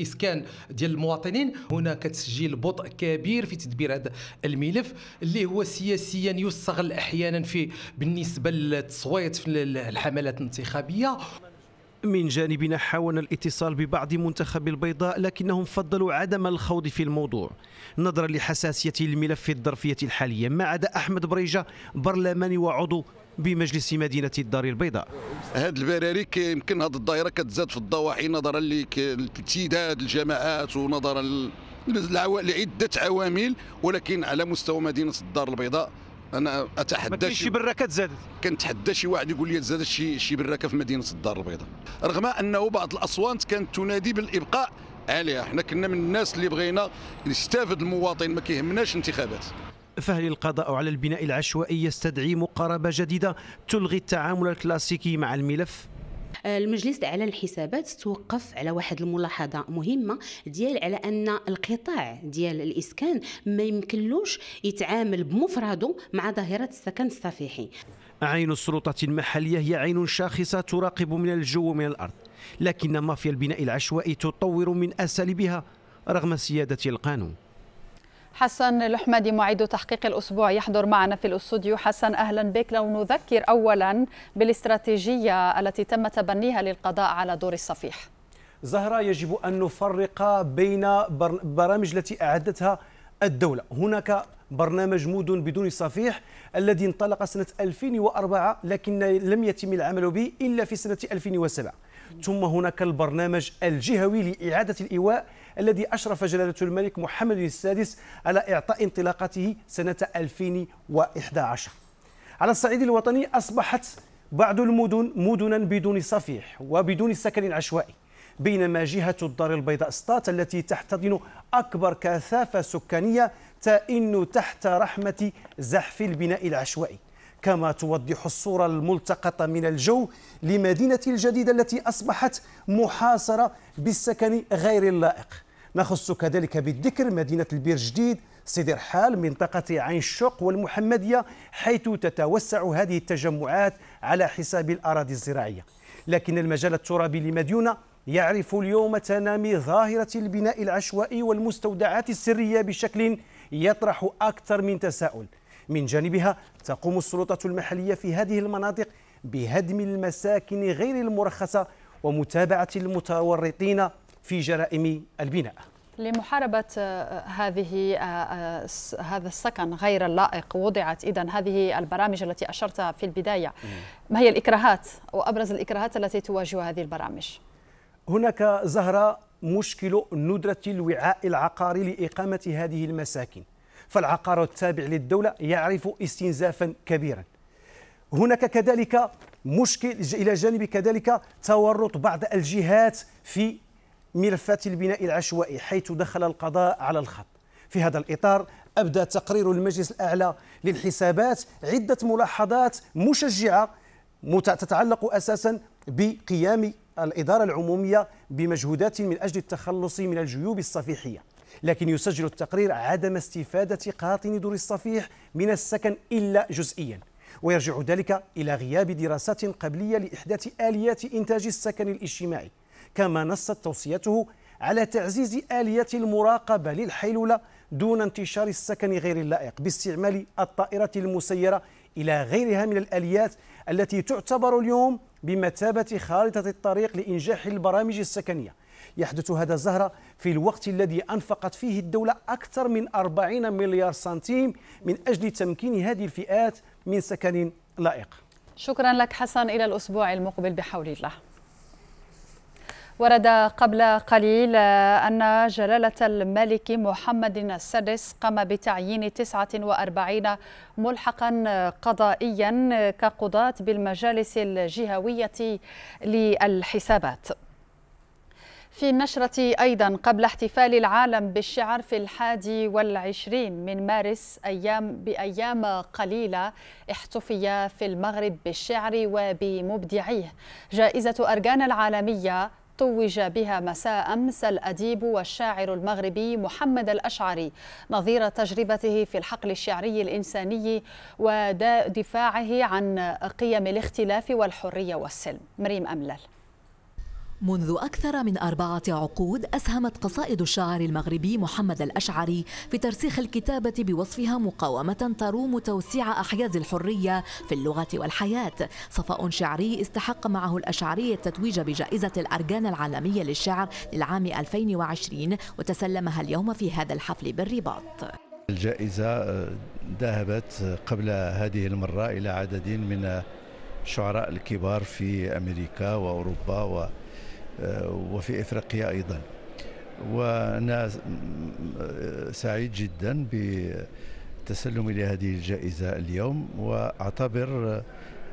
[SPEAKER 6] إسكان ديال المواطنين هناك تسجيل بطء كبير في تدبير هذا الملف اللي هو سياسيا يستغل أحيانا في بالنسبة للتصويت في الحملات الانتخابية من جانبنا حاولنا الاتصال
[SPEAKER 10] ببعض منتخب البيضاء لكنهم فضلوا عدم الخوض في الموضوع نظرا لحساسية الملف الظرفية الحالية ما عدا أحمد بريجة برلماني وعضو بمجلس
[SPEAKER 5] مدينة الدار البيضاء هاد البراريك يمكن هاد الدائرة كتزاد في الضواحي نظرا لامتداد الجماعات ونظرا لعدة عوامل ولكن على مستوى مدينة الدار البيضاء انا اتحدى شي براكه تزادت كنتحدى شي واحد يقول لي تزادت شي شي براكه في مدينه الدار البيضاء رغم انه بعض الاصوات كانت تنادي بالابقاء عليها حنا كنا من الناس اللي بغينا نستافد المواطن ما كيهمناش انتخابات
[SPEAKER 10] فهل القضاء على البناء العشوائي يستدعي مقاربه جديده تلغي التعامل الكلاسيكي مع الملف
[SPEAKER 12] المجلس على الحسابات توقف على واحد الملاحظه مهمه ديال على ان القطاع ديال الاسكان ما يمكنلوش يتعامل بمفرده مع ظاهره السكن الصفيحي
[SPEAKER 10] عين السلطة المحلية هي عين شاخصة تراقب من الجو ومن الأرض لكن مافيا البناء العشوائي تطور من أساليبها رغم سيادة القانون
[SPEAKER 1] حسن الحمادي معيد تحقيق الأسبوع يحضر معنا في الأستوديو حسن أهلا بك لو نذكر أولا بالاستراتيجية التي تم تبنيها للقضاء على دور الصفيح
[SPEAKER 10] زهرة يجب أن نفرق بين برامج التي أعدتها الدولة هناك برنامج مدن بدون صفيح الذي انطلق سنة 2004 لكن لم يتم العمل به إلا في سنة 2007 ثم هناك البرنامج الجهوي لإعادة الإيواء الذي أشرف جلالة الملك محمد السادس على إعطاء انطلاقته سنة 2011 على الصعيد الوطني أصبحت بعض المدن مدنا بدون صفيح وبدون سكن عشوائي بينما جهة الدار البيضاء ستات التي تحتضن أكبر كثافة سكانية تئن تحت رحمة زحف البناء العشوائي كما توضح الصورة الملتقطة من الجو لمدينة الجديدة التي أصبحت محاصرة بالسكن غير اللائق نخص كذلك بالذكر مدينة البير الجديد سيدي رحال منطقة عين الشق والمحمدية حيث تتوسع هذه التجمعات على حساب الأراضي الزراعية لكن المجال الترابي لمديونة يعرف اليوم تنامي ظاهرة البناء العشوائي والمستودعات السرية بشكل يطرح أكثر من تساؤل من جانبها تقوم السلطة المحلية في هذه المناطق بهدم المساكن غير المرخصة ومتابعة المتورطين في جرائم البناء
[SPEAKER 1] لمحاربة آه، هذه آه، آه، هذا السكن غير اللائق وضعت إذا هذه البرامج التي أشرت في البداية ما هي الإكراهات وأبرز الإكراهات التي تواجه هذه البرامج؟
[SPEAKER 10] هناك زهرة مشكل ندرة الوعاء العقاري لإقامة هذه المساكن فالعقار التابع للدولة يعرف استنزافا كبيرا هناك كذلك مشكل إلى جانب كذلك تورط بعض الجهات في ملفات البناء العشوائي حيث دخل القضاء على الخط في هذا الإطار أبدى تقرير المجلس الأعلى للحسابات عدة ملاحظات مشجعة تتعلق أساسا بقيام الإدارة العمومية بمجهودات من أجل التخلص من الجيوب الصفيحية لكن يسجل التقرير عدم استفادة قاطن دور الصفيح من السكن إلا جزئيا ويرجع ذلك إلى غياب دراسات قبلية لإحداث آليات إنتاج السكن الاجتماعي كما نصت توصيته على تعزيز آليات المراقبة للحيلولة دون انتشار السكن غير اللائق باستعمال الطائرة المسيرة إلى غيرها من الآليات التي تعتبر اليوم بمثابة خارطة الطريق لإنجاح البرامج السكنية يحدث هذا الزهرة في الوقت الذي أنفقت فيه الدولة أكثر من 40 مليار سنتيم من أجل تمكين هذه الفئات من سكن لائق
[SPEAKER 1] شكرا لك حسن إلى الأسبوع المقبل بحول الله ورد قبل قليل أن جلالة الملك محمد السادس قام بتعيين 49 ملحقا قضائيا كقضاة بالمجالس الجهوية للحسابات في النشرة أيضا قبل احتفال العالم بالشعر في الحادي والعشرين من مارس أيام بأيام قليلة احتفي في المغرب بالشعر وبمبدعيه جائزة أرجان العالمية توج بها مساء أمس الأديب والشاعر المغربي محمد الأشعري نظير تجربته في الحقل الشعري الإنساني ودفاعه عن قيم الاختلاف والحرية والسلم مريم أملال
[SPEAKER 11] منذ أكثر من أربعة عقود أسهمت قصائد الشاعر المغربي محمد الأشعري في ترسيخ الكتابة بوصفها مقاومة تروم توسيع أحياز الحرية في اللغة والحياة صفاء شعري استحق معه الأشعري التتويج بجائزة الأرجان العالمية للشعر للعام 2020 وتسلمها اليوم في هذا الحفل بالرباط
[SPEAKER 4] الجائزة
[SPEAKER 5] آه، ذهبت آه، قبل هذه المرة إلى عدد من الشعراء آه، الكبار في أمريكا وأوروبا و... آه، وفي إفريقيا أيضا وأنا سعيد جدا بتسلمي لهذه الجائزة اليوم وأعتبر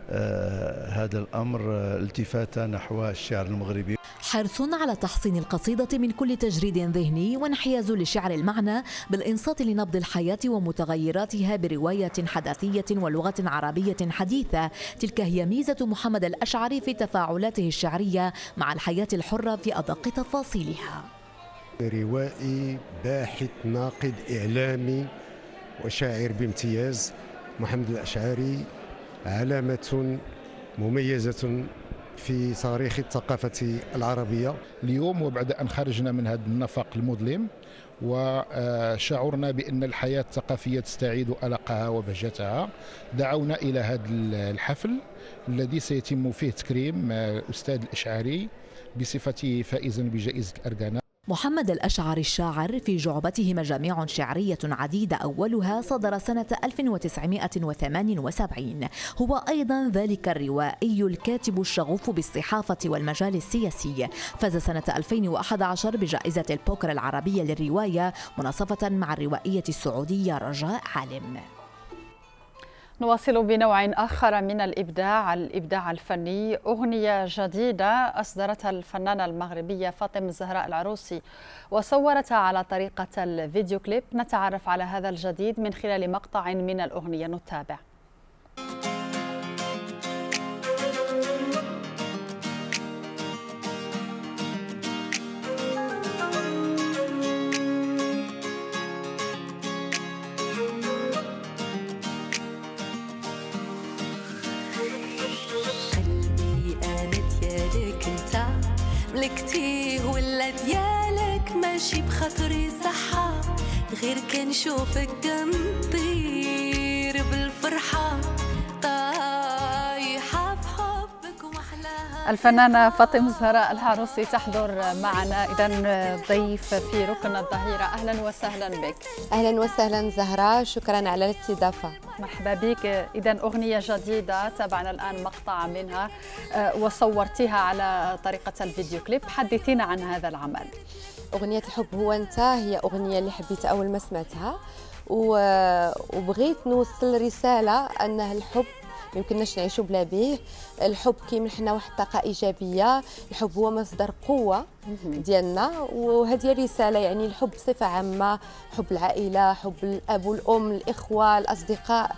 [SPEAKER 5] آه، هذا الأمر آه، التفاتة نحو الشعر المغربي
[SPEAKER 11] حرص على تحصين القصيدة من كل تجريد ذهني وانحياز لشعر المعنى بالإنصات لنبض الحياة ومتغيراتها برواية حداثية ولغة عربية حديثة تلك هي ميزة محمد الأشعري في تفاعلاته الشعرية مع الحياة الحرة في أدق تفاصيلها
[SPEAKER 5] روائي باحث ناقد إعلامي وشاعر بامتياز محمد الأشعري علامة مميزة في تاريخ الثقافة العربية اليوم وبعد أن خرجنا من هذا النفق المظلم وشعرنا بأن الحياة الثقافية تستعيد ألقها وبهجتها دعونا إلى هذا الحفل الذي سيتم فيه تكريم آه، أستاذ الإشعاري بصفته فائزا بجائزة الأرجانة
[SPEAKER 11] محمد الأشعر الشاعر في جعبته مجاميع شعرية عديدة أولها صدر سنة 1978 هو أيضا ذلك الروائي الكاتب الشغوف بالصحافة والمجال السياسي فاز سنة 2011 بجائزة البوكر العربية للرواية مناصفة مع الروائية السعودية رجاء عالم
[SPEAKER 1] نواصل بنوع آخر من الإبداع الإبداع الفني أغنية جديدة أصدرتها الفنانة المغربية فاطمة الزهراء العروسي وصورتها على طريقة الفيديو كليب نتعرف على هذا الجديد من خلال مقطع من الأغنية نتابع
[SPEAKER 11] سكتي ولا
[SPEAKER 12] ديالك ماشي بخاطري صحة غير كنشوفك جنبي
[SPEAKER 1] الفنانة فاطمة زهراء العروسي تحضر معنا
[SPEAKER 12] إذا ضيف في
[SPEAKER 1] ركن الظهيرة أهلا وسهلا بك
[SPEAKER 12] أهلا وسهلا زهراء شكرا على الاستضافة مرحبا
[SPEAKER 1] بك إذا أغنية جديدة تابعنا الآن مقطع منها آه، وصورتها على طريقة الفيديو كليب حدثينا عن هذا العمل
[SPEAKER 12] أغنية الحب هو أنت هي أغنية اللي حبيت أول ما سمعتها وبغيت نوصل رسالة أن الحب ما يمكنناش نعيشوا بلا بيه الحب كيمنحنا حنا واحد الطاقه ايجابيه الحب هو مصدر قوه ديالنا وهذه رساله يعني الحب بصفه عامه حب العائله حب الاب والام الاخوه الاصدقاء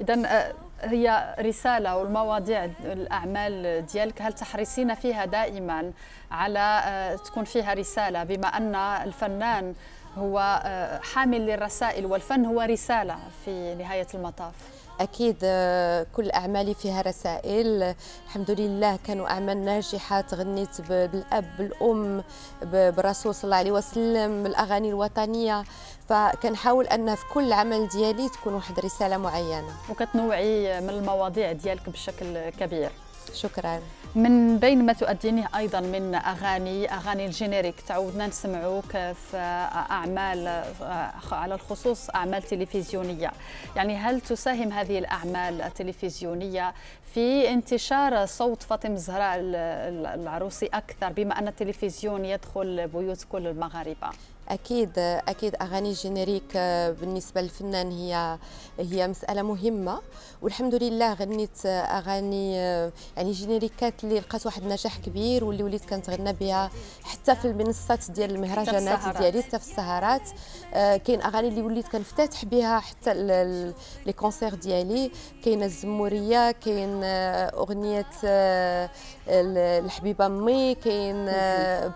[SPEAKER 12] اذا آه، هي رسالة والمواضيع
[SPEAKER 1] الأعمال ديالك هل تحرصين فيها دائما على آه، تكون فيها رسالة بما أن الفنان هو آه، حامل للرسائل والفن هو رسالة
[SPEAKER 12] في نهاية المطاف أكيد آه، كل أعمالي فيها رسائل الحمد لله كانوا أعمال ناجحة تغنيت بالأب بالأم بالرسول صلى الله عليه وسلم بالأغاني الوطنية فكنحاول أن في كل عمل ديالي تكون واحد رسالة معينة
[SPEAKER 1] وكتنوعي من المواضيع ديالك بشكل كبير شكرا من بين ما تؤدينه ايضا من اغاني اغاني الجينيريك تعودنا نسمعوك في اعمال على الخصوص اعمال تلفزيونيه يعني هل تساهم هذه الاعمال التلفزيونيه في انتشار صوت فاطمه الزهراء العروسي اكثر بما ان التلفزيون
[SPEAKER 12] يدخل بيوت كل المغاربه اكيد اكيد اغاني الجينيريك آه، بالنسبه للفنان هي هي مساله مهمه والحمد لله غنيت آه، اغاني آه، يعني جينيريكات اللي لقات واحد النجاح كبير واللي وليت كنتغنى بها حتى في المنصات ديال المهرجانات ديالي حتى في السهرات كاين اغاني اللي وليت كنفتتح بها حتى لي كونسير ديالي كاين الزموريه كاين اغنيه الحبيبه امي كاين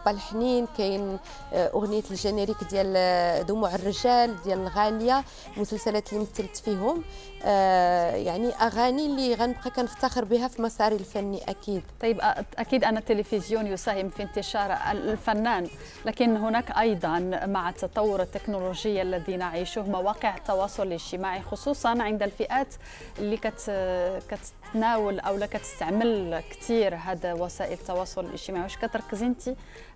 [SPEAKER 12] بالحنين كاين اغنيه الجينيريك جينيريك ديال دموع الرجال ديال الغاليه المسلسلات اللي مثلت فيهم آه، يعني اغاني اللي غنبقى كنفتخر بها في مساري الفني اكيد طيب اكيد ان التلفزيون يساهم في انتشار الفنان
[SPEAKER 1] لكن هناك ايضا مع التطور التكنولوجي الذي نعيشه مواقع التواصل الاجتماعي خصوصا عند الفئات اللي كت كتناول او لا كتستعمل كثير هذا وسائل التواصل الاجتماعي واش كتركزي انت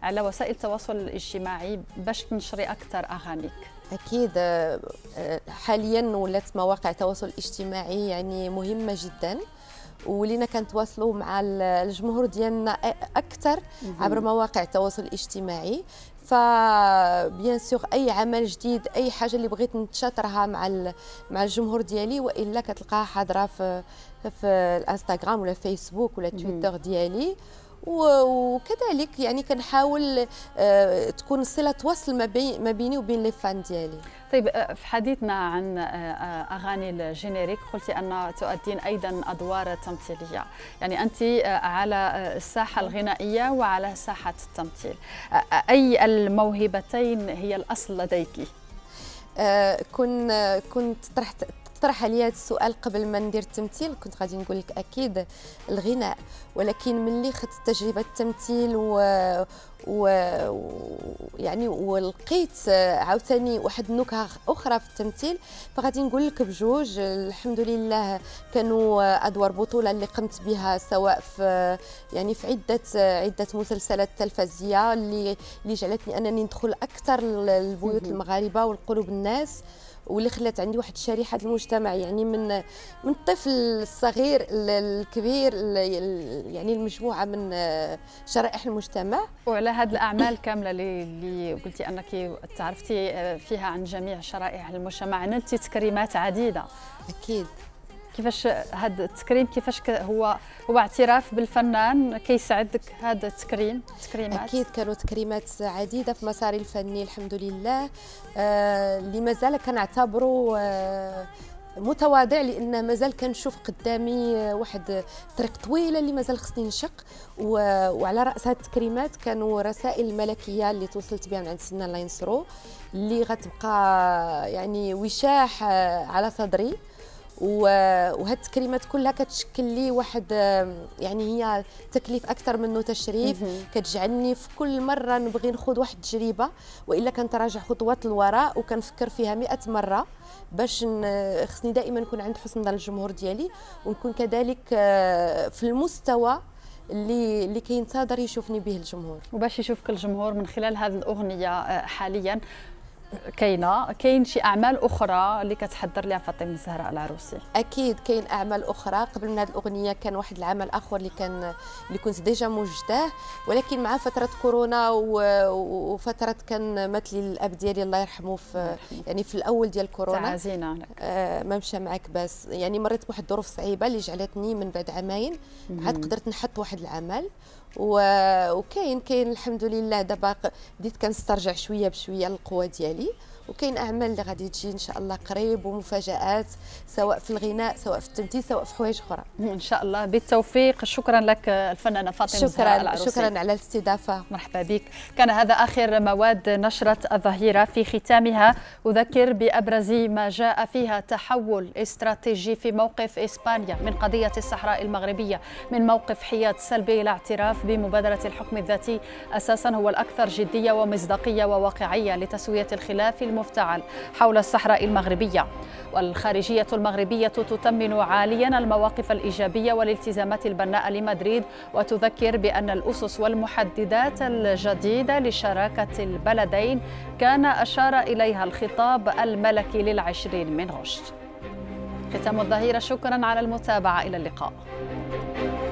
[SPEAKER 1] على وسائل التواصل الاجتماعي باش تنشري اكثر
[SPEAKER 12] اغانيك اكيد آه، آه، حاليا ولات مواقع التواصل الاجتماعي يعني مهمه جدا ولينا كنتواصلوا مع الجمهور ديالنا اكثر عبر مواقع التواصل الاجتماعي بيان سور اي عمل جديد اي حاجه اللي بغيت نتشاطرها مع مع الجمهور ديالي والا كتلقاها حاضره في في الانستغرام ولا فيسبوك ولا تويتر ديالي وكذلك يعني كنحاول آه، تكون صله وصل ما بيني وبين لي فان ديالي طيب آه، في حديثنا
[SPEAKER 1] عن آه، اغاني الجينيريك قلتي ان تؤدين ايضا ادوار تمثيليه يعني انت على الساحه الغنائيه وعلى ساحه التمثيل
[SPEAKER 12] اي الموهبتين هي الاصل لديك كن كنت طرحت طرح عليا هذا السؤال قبل ما ندير التمثيل كنت غادي نقول لك اكيد الغناء ولكن ملي خدت تجربه التمثيل و... و... يعني ولقيت عاوتاني واحد النكهه اخرى في التمثيل فغادي نقول لك بجوج الحمد لله كانوا ادوار بطوله اللي قمت بها سواء في يعني في عده عده مسلسلات تلفزيونيه اللي اللي جعلتني انني ندخل اكثر للبيوت المغاربه والقلوب الناس واللي خلات عندي واحد شريحه المجتمع يعني من من الطفل الصغير الكبير يعني المجموعه من آه، شرائح المجتمع وعلى هذه الاعمال
[SPEAKER 1] كامله اللي قلتي انك تعرفتي آه، فيها عن جميع شرائح المجتمع نلتي تكريمات عديده اكيد كيفاش هذا التكريم كيفاش هو
[SPEAKER 12] هو اعتراف بالفنان كيسعدك هذا التكريم التكريمات اكيد كانوا تكريمات عديده في مساري الفني الحمد لله آه، اللي آه مازال كنعتبره آه متواضع لان مازال كنشوف قدامي آه، واحد طريق طويله اللي مازال خصني نشق وعلى راس هاد التكريمات كانوا رسائل الملكيه اللي توصلت بها من عند سيدنا الله ينصرو اللي غتبقى يعني وشاح آه، على صدري وهاد التكريمات كلها كتشكل لي واحد يعني هي تكليف اكثر منه تشريف كتجعلني في كل مره نبغي نخوض واحد التجربه والا كنتراجع خطوات للوراء وكنفكر فيها 100 مره باش خصني دائما نكون عند حسن ظن الجمهور ديالي ونكون كذلك آه، في المستوى اللي اللي كينتظر يشوفني به الجمهور وباش يشوفك الجمهور من
[SPEAKER 1] خلال هذه الاغنيه آه، حاليا كاينه كاين شي اعمال اخرى اللي كتحضر لها فاطمه الزهراء العروسي
[SPEAKER 12] اكيد كاين اعمال اخرى قبل من هذه الاغنيه كان واحد العمل اخر اللي كان اللي كنت ديجا موجداه ولكن مع فتره كورونا وفتره كان مثلي الاب ديالي الله يرحمه في يعني في الاول ديال كورونا تعزينا آه ما مشى معك بس يعني مريت بواحد الظروف صعيبه اللي جعلتني من بعد عامين عاد قدرت نحط واحد العمل وكاين كاين الحمد لله دابا بديت كنسترجع شويه بشويه القوه ديالي وكاين اعمال اللي غادي تجي ان شاء الله قريب ومفاجات سواء في الغناء سواء في التمثيل سواء في حوايج اخرى ان شاء الله بالتوفيق شكرا لك الفنانه فاطمه شكرا العروسي. شكرا على الاستضافه مرحبا بك كان هذا
[SPEAKER 1] اخر مواد نشره الظهيره في ختامها اذكر بابرز ما جاء فيها تحول استراتيجي في موقف اسبانيا من قضيه الصحراء المغربيه من موقف حياد سلبي الى اعتراف بمبادره الحكم الذاتي اساسا هو الاكثر جديه ومصداقيه وواقعيه لتسويه الخلاف في مفتعل حول الصحراء المغربية والخارجية المغربية تتمن عاليا المواقف الإيجابية والالتزامات البناء لمدريد وتذكر بأن الأسس والمحددات الجديدة لشراكة البلدين كان أشار إليها الخطاب الملكي للعشرين من رشد ختام الظهيرة شكرا على المتابعة إلى اللقاء